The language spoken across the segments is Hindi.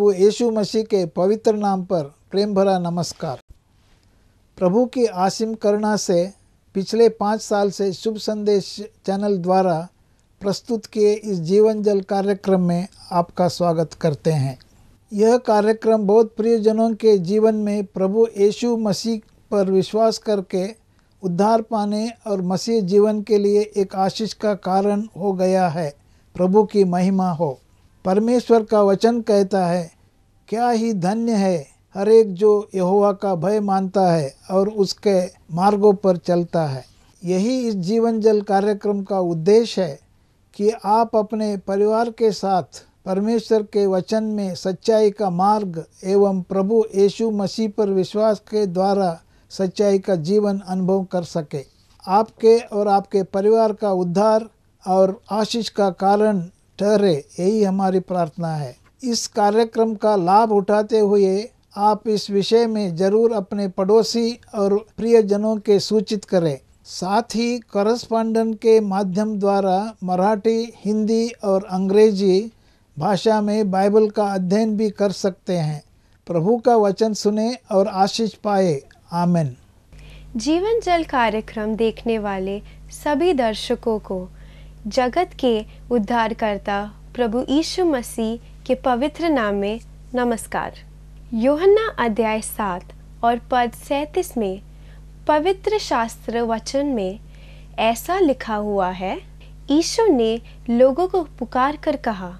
प्रभु यीशु मसीह के पवित्र नाम पर प्रेम भरा नमस्कार प्रभु की आसिम करुणा से पिछले पाँच साल से शुभ संदेश चैनल द्वारा प्रस्तुत किए इस जीवन जल कार्यक्रम में आपका स्वागत करते हैं यह कार्यक्रम बहुत प्रियजनों के जीवन में प्रभु यीशु मसीह पर विश्वास करके उद्धार पाने और मसीह जीवन के लिए एक आशीष का कारण हो गया है प्रभु की महिमा हो परमेश्वर का वचन कहता है क्या ही धन्य है हर एक जो यहोवा का भय मानता है और उसके मार्गों पर चलता है यही इस जीवन जल कार्यक्रम का उद्देश्य है कि आप अपने परिवार के साथ परमेश्वर के वचन में सच्चाई का मार्ग एवं प्रभु यीशु मसीह पर विश्वास के द्वारा सच्चाई का जीवन अनुभव कर सके आपके और आपके परिवार का उद्धार और आशीष का कारण ठहरे यही हमारी प्रार्थना है इस कार्यक्रम का लाभ उठाते हुए आप इस विषय में जरूर अपने पड़ोसी और प्रियजनों के सूचित करें साथ ही करस्पांडन के माध्यम द्वारा मराठी हिंदी और अंग्रेजी भाषा में बाइबल का अध्ययन भी कर सकते हैं प्रभु का वचन सुने और आशीष पाए आमेन जीवन जल कार्यक्रम देखने वाले सभी दर्शकों को जगत के उद्धारकर्ता प्रभु यीशु मसीह के पवित्र नाम में नमस्कार योहन्ना अध्याय सात और पद सैतीस में पवित्र शास्त्र वचन में ऐसा लिखा हुआ है ईशो ने लोगों को पुकार कर कहा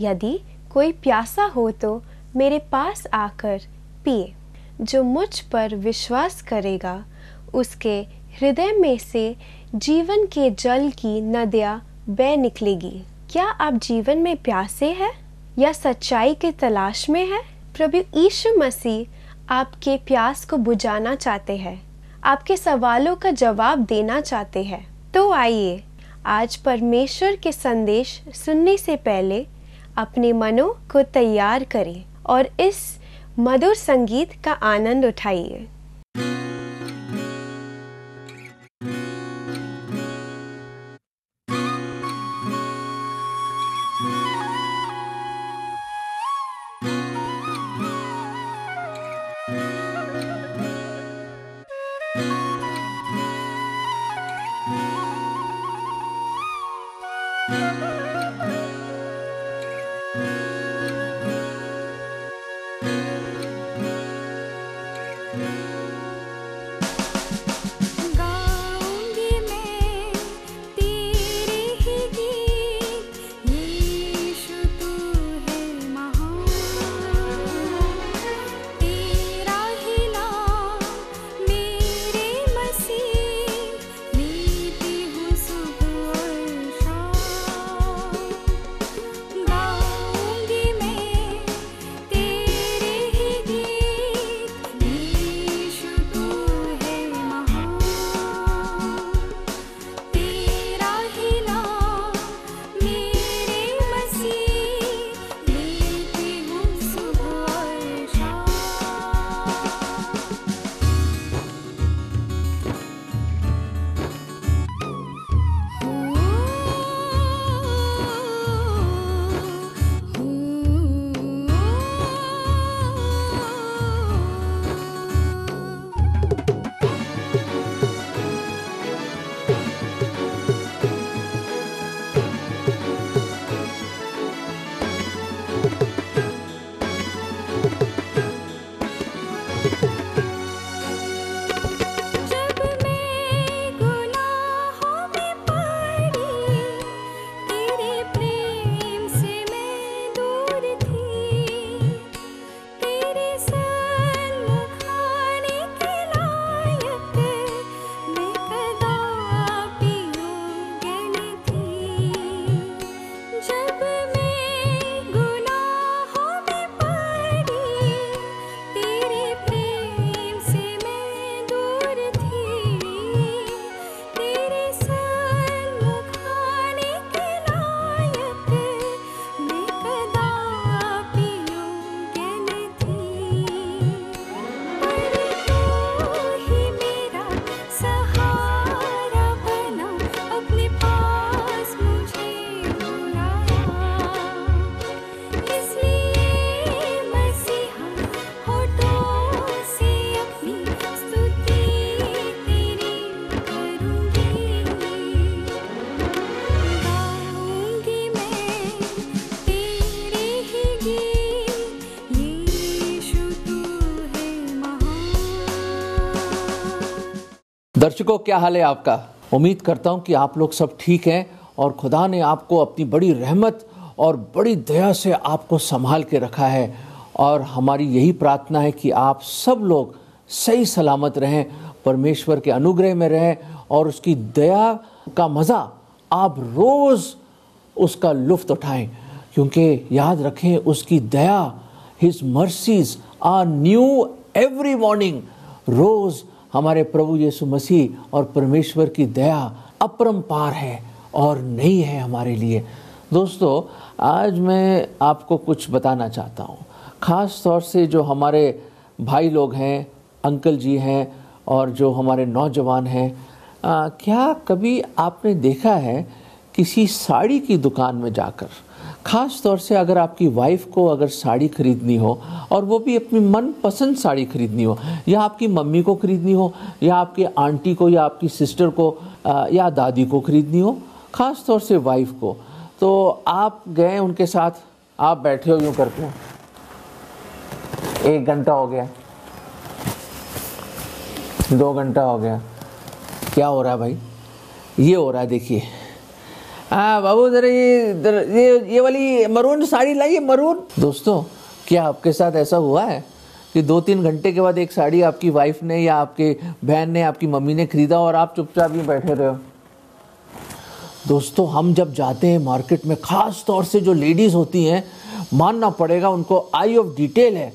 यदि कोई प्यासा हो तो मेरे पास आकर पिए जो मुझ पर विश्वास करेगा उसके हृदय में से जीवन के जल की नदियाँ बह निकलेगी क्या आप जीवन में प्यासे हैं या सच्चाई के तलाश में हैं प्रभु यीशु मसीह आपके प्यास को बुझाना चाहते हैं आपके सवालों का जवाब देना चाहते हैं तो आइए आज परमेश्वर के संदेश सुनने से पहले अपने मनों को तैयार करें और इस मधुर संगीत का आनंद उठाइए दर्शकों क्या हाल है आपका उम्मीद करता हूं कि आप लोग सब ठीक हैं और खुदा ने आपको अपनी बड़ी रहमत और बड़ी दया से आपको संभाल के रखा है और हमारी यही प्रार्थना है कि आप सब लोग सही सलामत रहें परमेश्वर के अनुग्रह में रहें और उसकी दया का मज़ा आप रोज़ उसका लुफ्त उठाएं क्योंकि याद रखें उसकी दया his mercies are new every morning रोज़ हमारे प्रभु यीशु मसीह और परमेश्वर की दया अपरम्पार है और नहीं है हमारे लिए दोस्तों आज मैं आपको कुछ बताना चाहता हूँ ख़ास तौर से जो हमारे भाई लोग हैं अंकल जी हैं और जो हमारे नौजवान हैं क्या कभी आपने देखा है किसी साड़ी की दुकान में जाकर ख़ास तौर से अगर आपकी वाइफ को अगर साड़ी खरीदनी हो और वो भी अपनी मनपसंद साड़ी खरीदनी हो या आपकी मम्मी को खरीदनी हो या आपके आंटी को या आपकी सिस्टर को या दादी को खरीदनी हो ख़ास तौर से वाइफ को तो आप गए उनके साथ आप बैठे हो यूँ करके एक घंटा हो गया दो घंटा हो गया क्या हो रहा है भाई ये हो रहा है देखिए हाँ बाबू जरा ये ये ये वाली मरून साड़ी लाइए मरून दोस्तों क्या आपके साथ ऐसा हुआ है कि दो तीन घंटे के बाद एक साड़ी आपकी वाइफ ने या आपके बहन ने आपकी मम्मी ने खरीदा और आप चुपचाप ही बैठे रहे हो दोस्तों हम जब जाते हैं मार्केट में ख़ास तौर से जो लेडीज़ होती हैं मानना पड़ेगा उनको आई ऑफ डिटेल है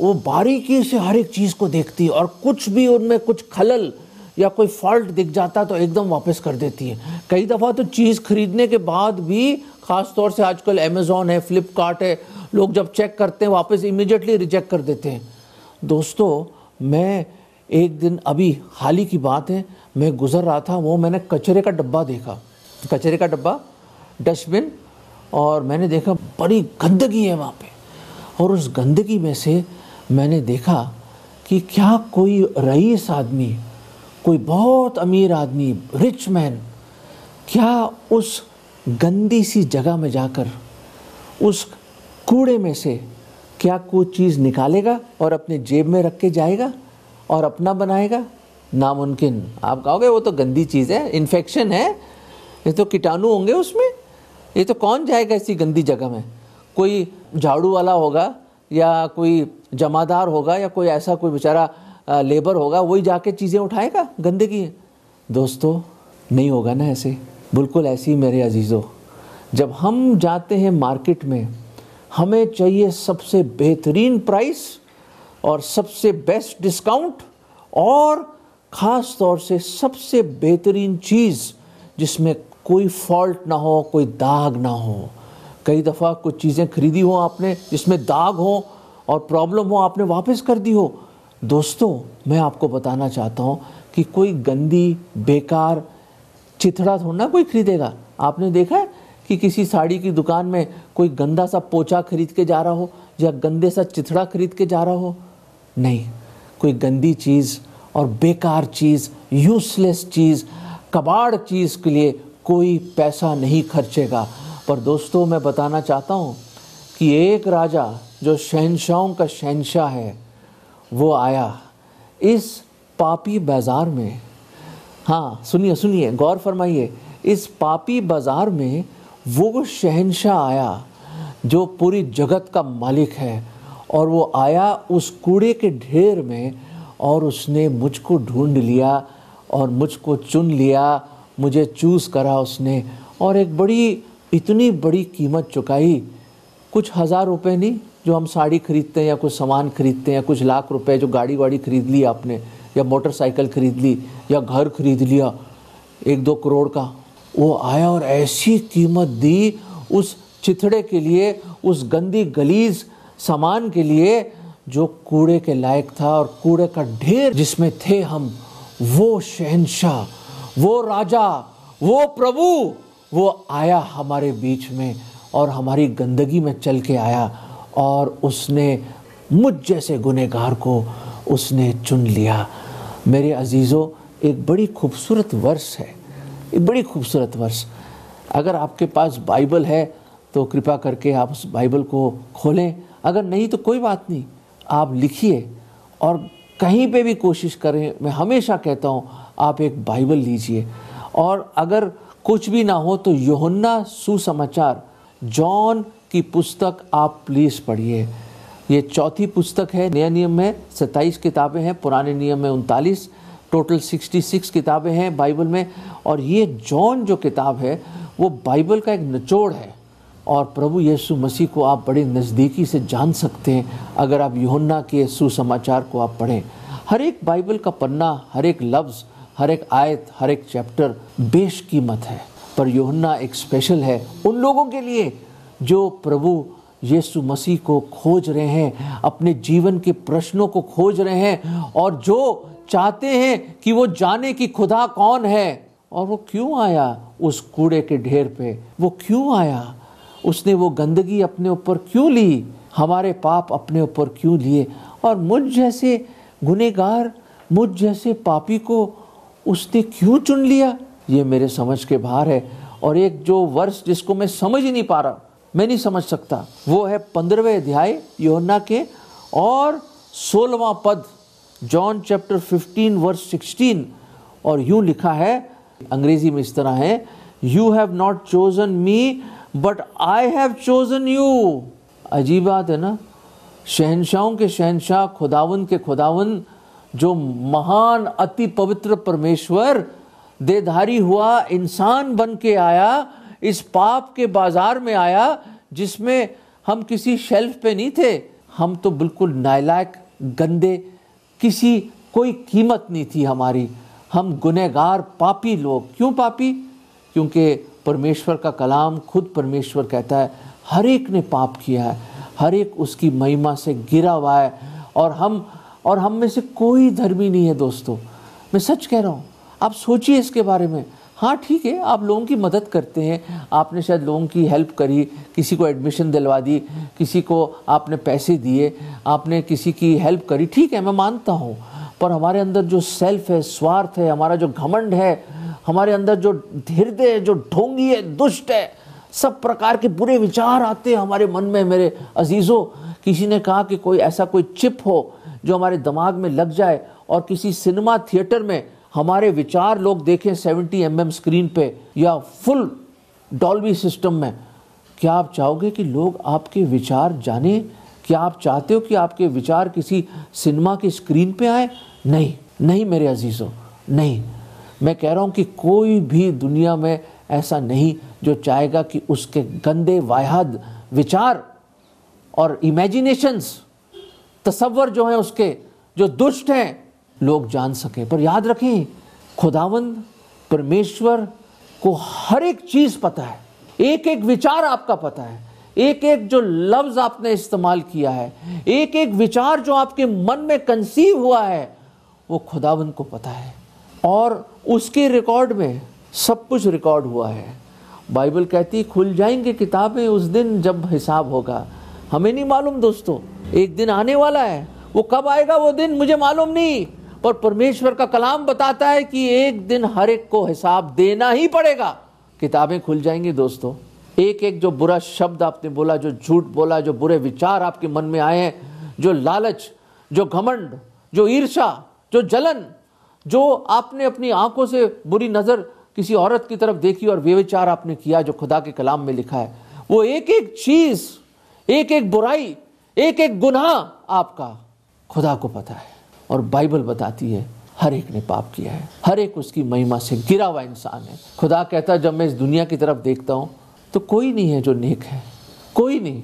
वो बारीकी से हर एक चीज़ को देखती है और कुछ भी उनमें कुछ खलल या कोई फॉल्ट दिख जाता तो एकदम वापस कर देती है कई दफ़ा तो चीज़ खरीदने के बाद भी ख़ास तौर से आजकल अमेज़ोन है फ्लिपकार्ट है लोग जब चेक करते हैं वापस इमिजिएटली रिजेक्ट कर देते हैं दोस्तों मैं एक दिन अभी हाल ही की बात है मैं गुज़र रहा था वो मैंने कचरे का डब्बा देखा कचरे का डब्बा डस्टबिन और मैंने देखा बड़ी गंदगी है वहाँ पे और उस गंदगी में से मैंने देखा कि क्या कोई रईस आदमी कोई बहुत अमीर आदमी रिच मैन क्या उस गंदी सी जगह में जाकर उस कूड़े में से क्या कोई चीज़ निकालेगा और अपने जेब में रख के जाएगा और अपना बनाएगा नामुमकिन आप कहोगे वो तो गंदी चीज़ है इन्फेक्शन है ये तो कीटाणु होंगे उसमें ये तो कौन जाएगा ऐसी गंदी जगह में कोई झाड़ू वाला होगा या कोई जमादार होगा या कोई ऐसा कोई बेचारा लेबर होगा वही जाके चीज़ें उठाएगा गंदगी है दोस्तों नहीं होगा ना ऐसे बिल्कुल ऐसी मेरे अजीज़ों जब हम जाते हैं मार्केट में हमें चाहिए सबसे बेहतरीन प्राइस और सबसे बेस्ट डिस्काउंट और ख़ास तौर से सबसे बेहतरीन चीज़ जिसमें कोई फॉल्ट ना हो कोई दाग ना हो कई दफ़ा कुछ चीज़ें खरीदी हो आपने जिसमें दाग हो और प्रॉब्लम हो आपने वापस कर दी हो दोस्तों मैं आपको बताना चाहता हूँ कि कोई गंदी बेकार चिथड़ा थोड़ा ना कोई खरीदेगा आपने देखा है कि किसी साड़ी की दुकान में कोई गंदा सा पोचा खरीद के जा रहा हो या गंदे सा चिथड़ा खरीद के जा रहा हो नहीं कोई गंदी चीज़ और बेकार चीज़ यूज़लेस चीज़ कबाड़ चीज़ के लिए कोई पैसा नहीं खर्चेगा पर दोस्तों मैं बताना चाहता हूँ कि एक राजा जो शहनशाहों का शहनशाह है वो आया इस पापी बाज़ार में हाँ सुनिए सुनिए गौर फरमाइए इस पापी बाज़ार में वो शहनशाह आया जो पूरी जगत का मालिक है और वो आया उस कूड़े के ढेर में और उसने मुझको ढूंढ लिया और मुझको चुन लिया मुझे चूज़ करा उसने और एक बड़ी इतनी बड़ी कीमत चुकाई कुछ हज़ार रुपए नहीं जो हम साड़ी खरीदते हैं या कुछ सामान खरीदते हैं कुछ लाख रुपए जो गाड़ी वाड़ी खरीद ली आपने या मोटरसाइकिल खरीद ली या घर खरीद लिया एक दो करोड़ का वो आया और ऐसी कीमत दी उस चिथड़े के लिए उस गंदी गलीज सामान के लिए जो कूड़े के लायक था और कूड़े का ढेर जिसमें थे हम वो शहनशाह वो राजा वो प्रभु वो आया हमारे बीच में और हमारी गंदगी में चल के आया और उसने मुझ जैसे गुनहगार को उसने चुन लिया मेरे अजीज़ों एक बड़ी खूबसूरत वर्ष है एक बड़ी खूबसूरत वर्ष अगर आपके पास बाइबल है तो कृपा करके आप उस बाइबल को खोलें अगर नहीं तो कोई बात नहीं आप लिखिए और कहीं पे भी कोशिश करें मैं हमेशा कहता हूँ आप एक बाइबल लीजिए और अगर कुछ भी ना हो तो योहन्ना सुसमाचार जॉन की पुस्तक आप प्लीज़ पढ़िए ये चौथी पुस्तक है नया नियम में सत्ताईस किताबें हैं पुराने नियम में उनतालीस टोटल सिक्सटी सिक्स किताबें हैं बाइबल में और ये जॉन जो किताब है वो बाइबल का एक निचोड़ है और प्रभु यीशु मसीह को आप बड़े नज़दीकी से जान सकते हैं अगर आप योन्ना के सुसमाचार को आप पढ़ें हर एक बाइबल का पन्ना हर एक लफ्ज़ हर एक आयत हर एक चैप्टर बेशकीमत है पर योन्ना एक स्पेशल है उन लोगों के लिए जो प्रभु यीशु मसीह को खोज रहे हैं अपने जीवन के प्रश्नों को खोज रहे हैं और जो चाहते हैं कि वो जाने कि खुदा कौन है और वो क्यों आया उस कूड़े के ढेर पे वो क्यों आया उसने वो गंदगी अपने ऊपर क्यों ली हमारे पाप अपने ऊपर क्यों लिए और मुझ जैसे गुनेगार मुझ जैसे पापी को उसने क्यों चुन लिया ये मेरे समझ के बाहर है और एक जो वर्ष जिसको मैं समझ ही नहीं पा रहा मैं नहीं समझ सकता वो है पंद्रहवें अध्याय योहन्ना के और सोलवा पद जॉन चैप्टर 15 वर्स 16 और यूं लिखा है अंग्रेजी में इस तरह है you have not chosen me but I have chosen you अजीब बात है ना शहनशाहों के शहनशाह खुदावन के खुदावन जो महान अति पवित्र परमेश्वर देधारी हुआ इंसान बन के आया इस पाप के बाजार में आया जिसमें हम किसी शेल्फ पे नहीं थे हम तो बिल्कुल नालायक गंदे किसी कोई कीमत नहीं थी हमारी हम गुनहगार पापी लोग क्यों पापी क्योंकि परमेश्वर का कलाम खुद परमेश्वर कहता है हर एक ने पाप किया है हर एक उसकी महिमा से गिरा हुआ है और हम और हम में से कोई धर्मी नहीं है दोस्तों मैं सच कह रहा हूँ आप सोचिए इसके बारे में हाँ ठीक है आप लोगों की मदद करते हैं आपने शायद लोगों की हेल्प करी किसी को एडमिशन दिलवा दी किसी को आपने पैसे दिए आपने किसी की हेल्प करी ठीक है मैं मानता हूँ पर हमारे अंदर जो सेल्फ है स्वार्थ है हमारा जो घमंड है हमारे अंदर जो हृदय है जो ढोंगी है दुष्ट है सब प्रकार के बुरे विचार आते हैं हमारे मन में मेरे अजीज़ों किसी ने कहा कि कोई ऐसा कोई चिप हो जो हमारे दिमाग में लग जाए और किसी सिनेमा थिएटर में हमारे विचार लोग देखें 70 एम mm स्क्रीन पे या फुल डॉल्बी सिस्टम में क्या आप चाहोगे कि लोग आपके विचार जाने क्या आप चाहते हो कि आपके विचार किसी सिनेमा की स्क्रीन पे आए नहीं नहीं मेरे अजीज़ों नहीं मैं कह रहा हूँ कि कोई भी दुनिया में ऐसा नहीं जो चाहेगा कि उसके गंदे वाहद विचार और इमेजिनेशंस तस्वर जो हैं उसके जो दुष्ट हैं लोग जान सकें पर याद रखें खुदावंद परमेश्वर को हर एक चीज़ पता है एक एक विचार आपका पता है एक एक जो लफ्ज़ आपने इस्तेमाल किया है एक एक विचार जो आपके मन में कंसीव हुआ है वो खुदावन को पता है और उसके रिकॉर्ड में सब कुछ रिकॉर्ड हुआ है बाइबल कहती खुल जाएंगे किताबें उस दिन जब हिसाब होगा हमें नहीं मालूम दोस्तों एक दिन आने वाला है वो कब आएगा वो दिन मुझे मालूम नहीं पर परमेश्वर का कलाम बताता है कि एक दिन हर एक को हिसाब देना ही पड़ेगा किताबें खुल जाएंगी दोस्तों एक एक जो बुरा शब्द आपने बोला जो झूठ बोला जो बुरे विचार आपके मन में आए हैं जो लालच जो घमंड जो ईर्षा जो जलन जो आपने अपनी आंखों से बुरी नज़र किसी औरत की तरफ देखी और वे विचार आपने किया जो खुदा के कलाम में लिखा है वो एक एक चीज़ एक एक बुराई एक एक गुनाह आपका खुदा को पता है और बाइबल बताती है हर एक ने पाप किया है हर एक उसकी महिमा से गिरा हुआ इंसान है खुदा कहता है जब मैं इस दुनिया की तरफ देखता हूँ तो कोई नहीं है जो नेक है कोई नहीं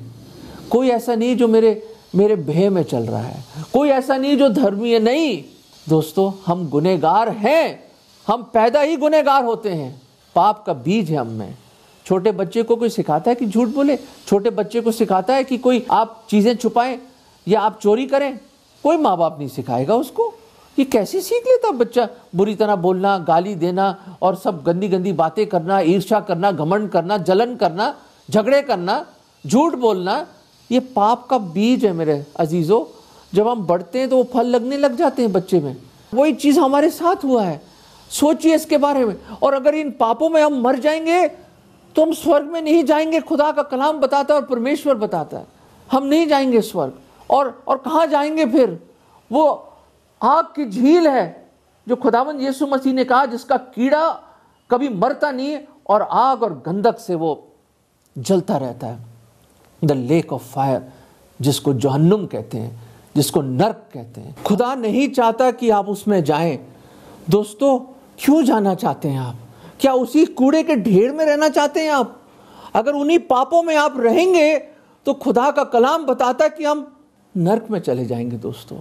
कोई ऐसा नहीं जो मेरे मेरे भय में चल रहा है कोई ऐसा नहीं जो धर्मी है नहीं दोस्तों हम गुनेगार हैं हम पैदा ही गुनेगार होते हैं पाप का बीज है हम में छोटे बच्चे को कोई सिखाता है कि झूठ बोले छोटे बच्चे को सिखाता है कि कोई आप चीज़ें छुपाएं या आप चोरी करें कोई माँ बाप नहीं सिखाएगा उसको ये कैसे सीख लेता बच्चा बुरी तरह बोलना गाली देना और सब गंदी गंदी बातें करना ईर्षा करना घमंड करना जलन करना झगड़े करना झूठ बोलना ये पाप का बीज है मेरे अजीज़ों जब हम बढ़ते हैं तो वो फल लगने लग जाते हैं बच्चे में वही चीज़ हमारे साथ हुआ है सोचिए इसके बारे में और अगर इन पापों में हम मर जाएंगे तो हम स्वर्ग में नहीं जाएंगे खुदा का कलाम बताता है और परमेश्वर बताता है हम नहीं जाएंगे स्वर्ग और और कहाँ जाएंगे फिर वो आग की झील है जो खुदावन यीशु मसीह ने कहा जिसका कीड़ा कभी मरता नहीं और आग और गंधक से वो जलता रहता है द लेक ऑफ फायर जिसको जहन्नुम कहते हैं जिसको नर्क कहते हैं खुदा नहीं चाहता कि आप उसमें जाएं दोस्तों क्यों जाना चाहते हैं आप क्या उसी कूड़े के ढेर में रहना चाहते हैं आप अगर उन्हीं पापों में आप रहेंगे तो खुदा का कलाम बताता है कि हम नरक में चले जाएंगे दोस्तों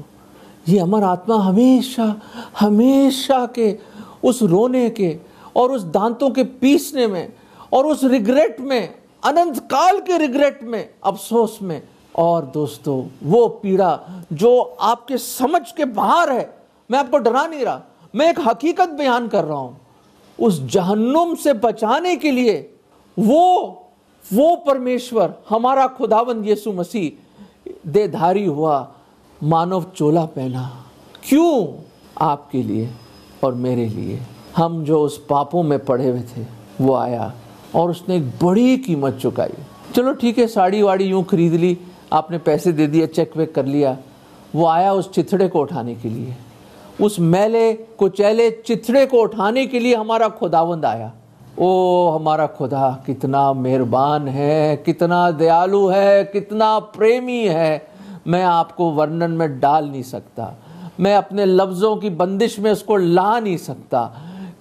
ये अमर आत्मा हमेशा हमेशा के उस रोने के और उस दांतों के पीसने में और उस रिग्रेट में अनंत काल के रिग्रेट में अफसोस में और दोस्तों वो पीड़ा जो आपके समझ के बाहर है मैं आपको डरा नहीं रहा मैं एक हकीकत बयान कर रहा हूँ उस जहन्नुम से बचाने के लिए वो वो परमेश्वर हमारा खुदावंद यीशु मसीह देधारी हुआ मानव चोला पहना क्यों आपके लिए और मेरे लिए हम जो उस पापों में पड़े हुए थे वो आया और उसने एक बड़ी कीमत चुकाई चलो ठीक है साड़ी वाड़ी यूँ खरीद ली आपने पैसे दे दिए चेक वेक कर लिया वो आया उस चिथड़े को उठाने के लिए उस मैले कुचैले चिथड़े को उठाने के लिए हमारा खुदावंद आया ओ हमारा खुदा कितना मेहरबान है कितना दयालु है कितना प्रेमी है मैं आपको वर्णन में डाल नहीं सकता मैं अपने लफ्ज़ों की बंदिश में उसको ला नहीं सकता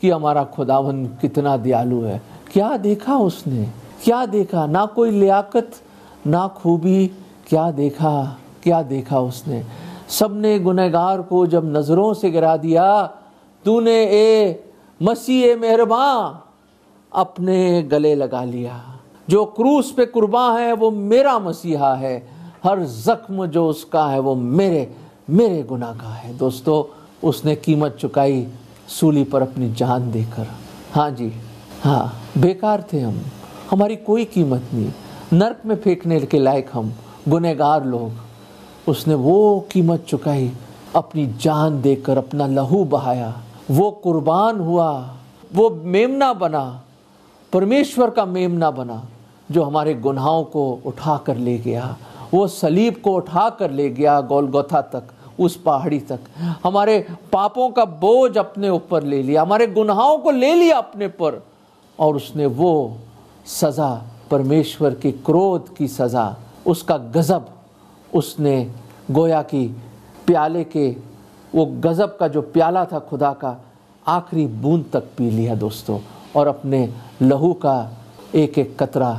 कि हमारा खुदावन कितना दयालु है क्या देखा उसने क्या देखा ना कोई लियाकत ना खूबी क्या देखा क्या देखा उसने सब ने गुनहगार को जब नज़रों से गिरा दिया तूने ए मसीह मेहरबान अपने गले लगा लिया जो क्रूस पे कुर्बान है वो मेरा मसीहा है हर जख्म जो उसका है वो मेरे मेरे गुनाह का है दोस्तों उसने कीमत चुकाई सूली पर अपनी जान देकर हाँ जी हाँ बेकार थे हम हमारी कोई कीमत नहीं नरक में फेंकने के लायक हम गुनहगार लोग उसने वो कीमत चुकाई अपनी जान देकर अपना लहू बहाया वो कुर्बान हुआ वो मेमना बना परमेश्वर का मेमना बना जो हमारे गुनाहों को उठा कर ले गया वो सलीब को उठा कर ले गया गोलगोथा तक उस पहाड़ी तक हमारे पापों का बोझ अपने ऊपर ले लिया हमारे गुनाहों को ले लिया अपने पर और उसने वो सज़ा परमेश्वर के क्रोध की सज़ा उसका गज़ब उसने गोया की प्याले के वो गज़ब का जो प्याला था खुदा का आखिरी बूंद तक पी लिया दोस्तों और अपने लहू का एक एक कतरा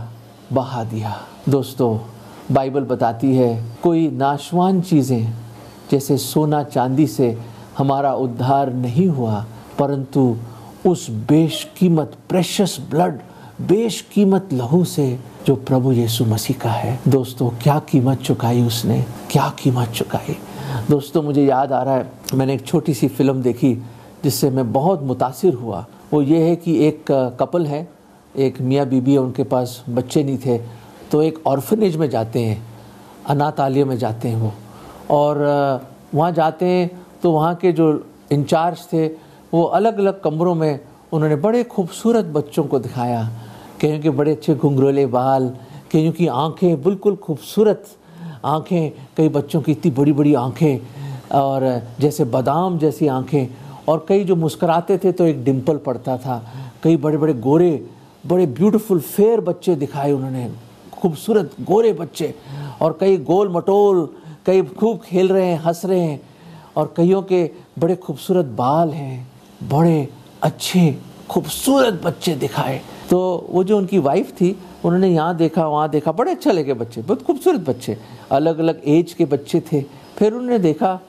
बहा दिया दोस्तों बाइबल बताती है कोई नाशवान चीज़ें जैसे सोना चांदी से हमारा उद्धार नहीं हुआ परंतु उस बेशकीमत प्रेशस ब्लड बेश कीमत लहू से जो प्रभु यीशु मसीह का है दोस्तों क्या कीमत चुकाई उसने क्या कीमत चुकाई दोस्तों मुझे याद आ रहा है मैंने एक छोटी सी फिल्म देखी जिससे मैं बहुत मुतासर हुआ वो ये है कि एक कपल है एक मियाँ बीबी है उनके पास बच्चे नहीं थे तो एक ऑर्फनेज में जाते हैं अनाथ आलिया में जाते हैं वो और वहाँ जाते हैं तो वहाँ के जो इंचार्ज थे वो अलग अलग कमरों में उन्होंने बड़े खूबसूरत बच्चों को दिखाया कहीं के बड़े अच्छे घुंघरोले बाल कहीं की आंखें बिल्कुल खूबसूरत आंखें कई बच्चों की इतनी बड़ी बड़ी आंखें और जैसे बादाम जैसी आंखें और कई जो मुस्कराते थे तो एक डिम्पल पड़ता था कई बड़े बड़े गोरे बड़े ब्यूटीफुल फेयर बच्चे दिखाए उन्होंने खूबसूरत गोरे बच्चे और कई गोल मटोल कई खूब खेल रहे हैं हंस रहे हैं और कईयों के बड़े खूबसूरत बाल हैं बड़े अच्छे खूबसूरत बच्चे दिखाए तो वो जो उनकी वाइफ थी उन्होंने यहाँ देखा वहाँ देखा बड़े अच्छे लगे बच्चे बहुत खूबसूरत बच्चे अलग अलग एज के बच्चे थे फिर उन्होंने देखा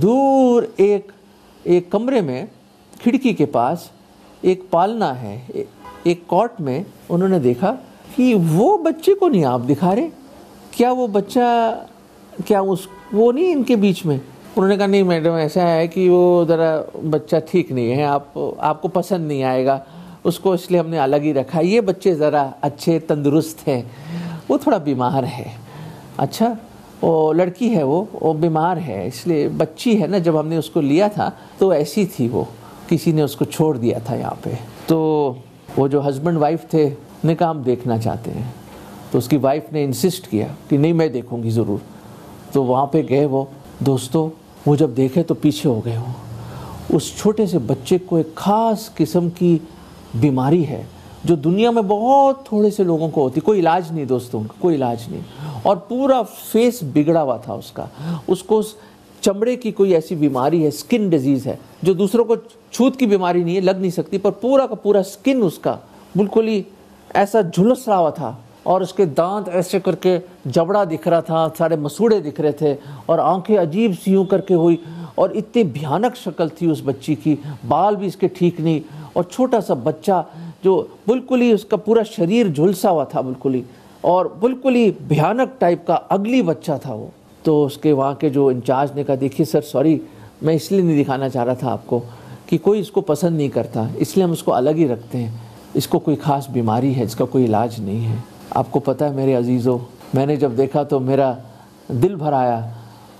दूर एक एक कमरे में खिड़की के पास एक पालना है एक कॉट में उन्होंने देखा कि वो बच्चे को नहीं आप दिखा रहे क्या वो बच्चा क्या उस वो नहीं इनके बीच में उन्होंने कहा नहीं मैडम ऐसा है कि वो ज़रा बच्चा ठीक नहीं है आप आपको पसंद नहीं आएगा उसको इसलिए हमने अलग ही रखा ये बच्चे ज़रा अच्छे तंदुरुस्त हैं वो थोड़ा बीमार है अच्छा वो लड़की है वो वो बीमार है इसलिए बच्ची है ना जब हमने उसको लिया था तो ऐसी थी वो किसी ने उसको छोड़ दिया था यहाँ पे तो वो जो हस्बैंड वाइफ थे ने कहा हम देखना चाहते हैं तो उसकी वाइफ ने इंसिस्ट किया कि नहीं मैं देखूँगी ज़रूर तो वहाँ पे गए वो दोस्तों वो जब देखे तो पीछे हो गए वो उस छोटे से बच्चे को एक ख़ास किस्म की बीमारी है जो दुनिया में बहुत थोड़े से लोगों को होती कोई इलाज नहीं दोस्तों उनका कोई इलाज नहीं और पूरा फेस बिगड़ा हुआ था उसका उसको चमड़े की कोई ऐसी बीमारी है स्किन डिजीज़ है जो दूसरों को छूत की बीमारी नहीं है लग नहीं सकती पर पूरा का पूरा स्किन उसका बिल्कुल ही ऐसा झुलस रहा हुआ था और उसके दांत ऐसे करके जबड़ा दिख रहा था सारे मसूड़े दिख रहे थे और आंखें अजीब सी यूँ करके हुई और इतनी भयानक शक्ल थी उस बच्ची की बाल भी इसके ठीक नहीं और छोटा सा बच्चा जो बिल्कुल ही उसका पूरा शरीर झुलसा हुआ था बिल्कुल ही और बिल्कुल ही भयानक टाइप का अगली बच्चा था वो तो उसके वहाँ के जो इंचार्ज ने कहा देखिए सर सॉरी मैं इसलिए नहीं दिखाना चाह रहा था आपको कि कोई इसको पसंद नहीं करता इसलिए हम इसको अलग ही रखते हैं इसको कोई ख़ास बीमारी है इसका कोई इलाज नहीं है आपको पता है मेरे अजीज़ों मैंने जब देखा तो मेरा दिल भर आया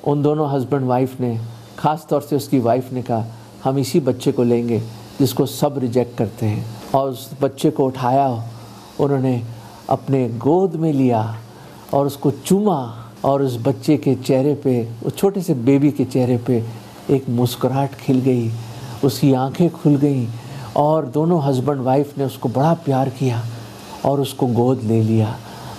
उन दोनों हस्बैंड वाइफ ने ख़ास तौर से उसकी वाइफ ने कहा हम इसी बच्चे को लेंगे जिसको सब रिजेक्ट करते हैं और उस बच्चे को उठाया उन्होंने अपने गोद में लिया और उसको चूमा और उस बच्चे के चेहरे पे उस छोटे से बेबी के चेहरे पे एक मुस्कुराहट खिल गई उसकी आंखें खुल गईं और दोनों हस्बैंड वाइफ ने उसको बड़ा प्यार किया और उसको गोद ले लिया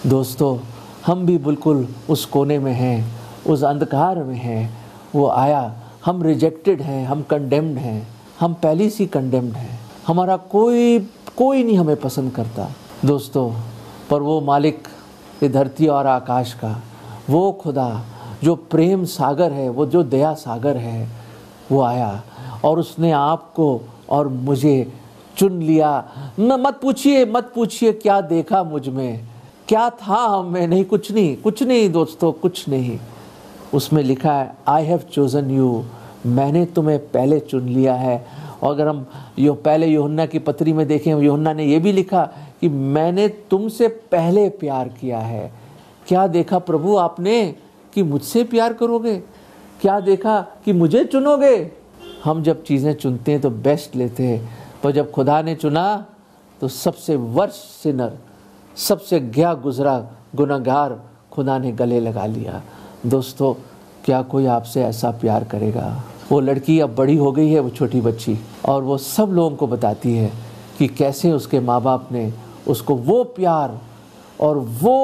दोस्तों हम भी बिल्कुल उस कोने में हैं उस अंधकार में हैं वो आया हम रिजेक्टेड हैं हम कंडेम्ड हैं हम पहले से कंडेम्ड हैं हमारा कोई कोई नहीं हमें पसंद करता दोस्तों पर वो मालिक ये धरती और आकाश का वो खुदा जो प्रेम सागर है वो जो दया सागर है वो आया और उसने आपको और मुझे चुन लिया न मत पूछिए मत पूछिए क्या देखा मुझ में क्या था हमें नहीं कुछ नहीं कुछ नहीं दोस्तों कुछ नहीं उसमें लिखा है आई हैव चोज़न यू मैंने तुम्हें पहले चुन लिया है और अगर हम यो पहले योहन्ना की पत्री में देखें योहन्ना ने यह भी लिखा कि मैंने तुमसे पहले प्यार किया है क्या देखा प्रभु आपने कि मुझसे प्यार करोगे क्या देखा कि मुझे चुनोगे हम जब चीज़ें चुनते हैं तो बेस्ट लेते हैं पर जब खुदा ने चुना तो सबसे वर्ष सिनर सबसे गया गुजरा गुनागार खुदा ने गले लगा लिया दोस्तों क्या कोई आपसे ऐसा प्यार करेगा वो लड़की अब बड़ी हो गई है वो छोटी बच्ची और वो सब लोगों को बताती है कि कैसे उसके माँ बाप ने उसको वो प्यार और वो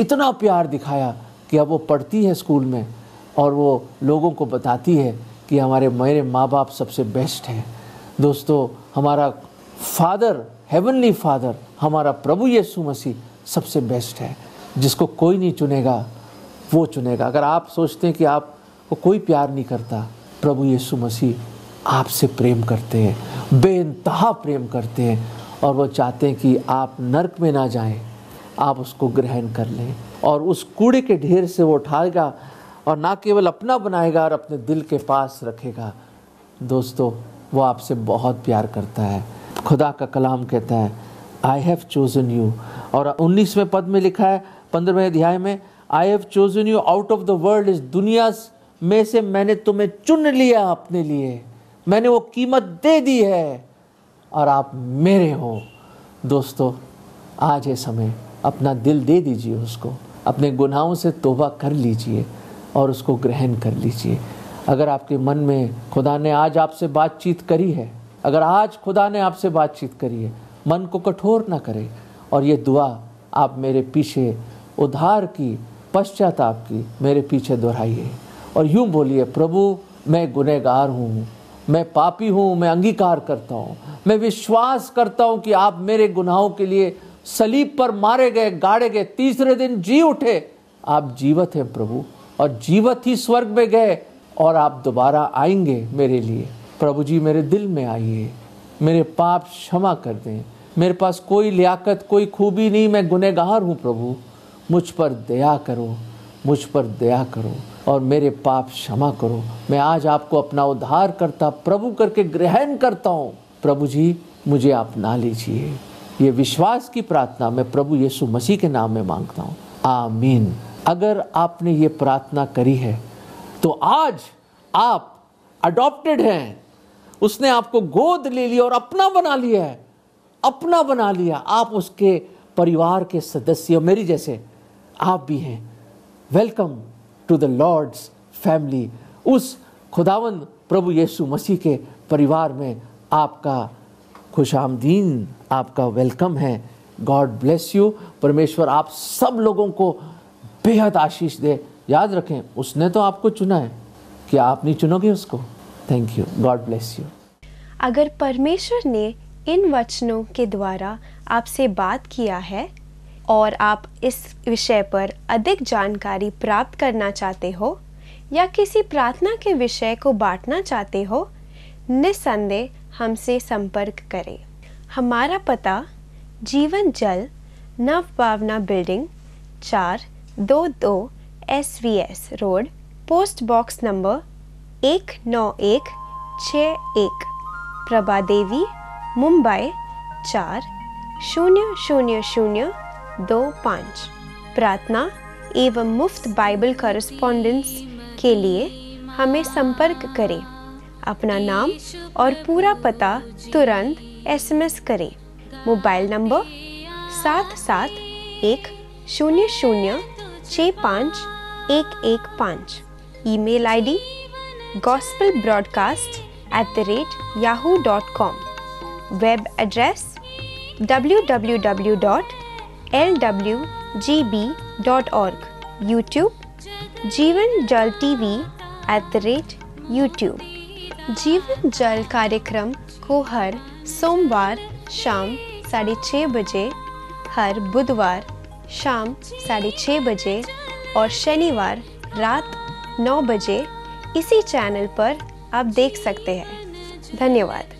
इतना प्यार दिखाया कि अब वो पढ़ती है स्कूल में और वो लोगों को बताती है कि हमारे मेरे माँ बाप सबसे बेस्ट हैं दोस्तों हमारा फादर हेवनली फादर हमारा प्रभु यीशु मसीह सबसे बेस्ट है जिसको कोई नहीं चुनेगा वो चुनेगा अगर आप सोचते हैं कि आप को कोई प्यार नहीं करता प्रभु यीशु मसीह आपसे प्रेम करते हैं बेनतहा प्रेम करते हैं और वो चाहते हैं कि आप नरक में ना जाएं आप उसको ग्रहण कर लें और उस कूड़े के ढेर से वो उठाएगा और ना केवल अपना बनाएगा और अपने दिल के पास रखेगा दोस्तों वो आपसे बहुत प्यार करता है खुदा का कलाम कहता है आई हैव चोजन यू और उन्नीसवें पद में लिखा है पंद्रहवें अध्याय में I have chosen you out of the world इस दुनिया में से मैंने तुम्हें चुन लिया अपने लिए मैंने वो कीमत दे दी है और आप मेरे हो दोस्तों आज ये समय अपना दिल दे दीजिए उसको अपने गुनाहों से तोबा कर लीजिए और उसको ग्रहण कर लीजिए अगर आपके मन में खुदा ने आज आपसे बातचीत करी है अगर आज खुदा ने आपसे बातचीत करी है मन को कठोर ना करें और ये दुआ आप मेरे पीछे उधार की पश्चाताप की मेरे पीछे दोहराइए और यूँ बोलिए प्रभु मैं गुनहगार हूँ मैं पापी हूँ मैं अंगीकार करता हूँ मैं विश्वास करता हूँ कि आप मेरे गुनाहों के लिए सलीब पर मारे गए गाड़े गए तीसरे दिन जी उठे आप जीवत हैं प्रभु और जीवत ही स्वर्ग में गए और आप दोबारा आएंगे मेरे लिए प्रभु जी मेरे दिल में आइए मेरे पाप क्षमा कर दें मेरे पास कोई लियाकत कोई खूबी नहीं मैं गुनहगार हूँ प्रभु मुझ पर दया करो मुझ पर दया करो और मेरे पाप क्षमा करो मैं आज आपको अपना उद्धार करता प्रभु करके ग्रहण करता हूँ प्रभु जी मुझे आप ना लीजिए ये विश्वास की प्रार्थना मैं प्रभु यीशु मसीह के नाम में मांगता हूँ आमीन अगर आपने ये प्रार्थना करी है तो आज आप अडॉप्टेड हैं उसने आपको गोद ले लिया और अपना बना लिया है अपना बना लिया आप उसके परिवार के सदस्य मेरी जैसे आप भी हैं welcome to the Lord's family उस खुदावन प्रभु यीशु मसीह के परिवार में आपका खुश आमदीन आपका वेलकम है गॉड ब्लेस यू परमेश्वर आप सब लोगों को बेहद आशीष दे याद रखें उसने तो आपको चुना है क्या आप नहीं चुनोगे उसको thank you God bless you अगर परमेश्वर ने इन वचनों के द्वारा आपसे बात किया है और आप इस विषय पर अधिक जानकारी प्राप्त करना चाहते हो या किसी प्रार्थना के विषय को बांटना चाहते हो निसंदेह हमसे संपर्क करें हमारा पता जीवन जल नवभावना बिल्डिंग चार दो दो S V S road post box number एक नौ एक छ एक प्रभा देवी मुंबई चार शून्य शून्य शून्य दो पाँच प्रार्थना एवं मुफ्त बाइबल कॉरेस्पॉन्डेंस के लिए हमें संपर्क करें अपना नाम और पूरा पता तुरंत एसएमएस करें मोबाइल नंबर सात सात एक शून्य शून्य छः पाँच एक एक पाँच email ID gospel broadcast at the rate Yahoo dot com web address W W W dot L W G B dot org YouTube Jeevan Jal T V at the rate YouTube Jeevan Jal कार्यक्रम को हर सोमवार शाम साढ़े छः बजे हर बुधवार शाम साढ़े छः बजे और शनिवार रात नौ बजे इसी चैनल पर आप देख सकते हैं धन्यवाद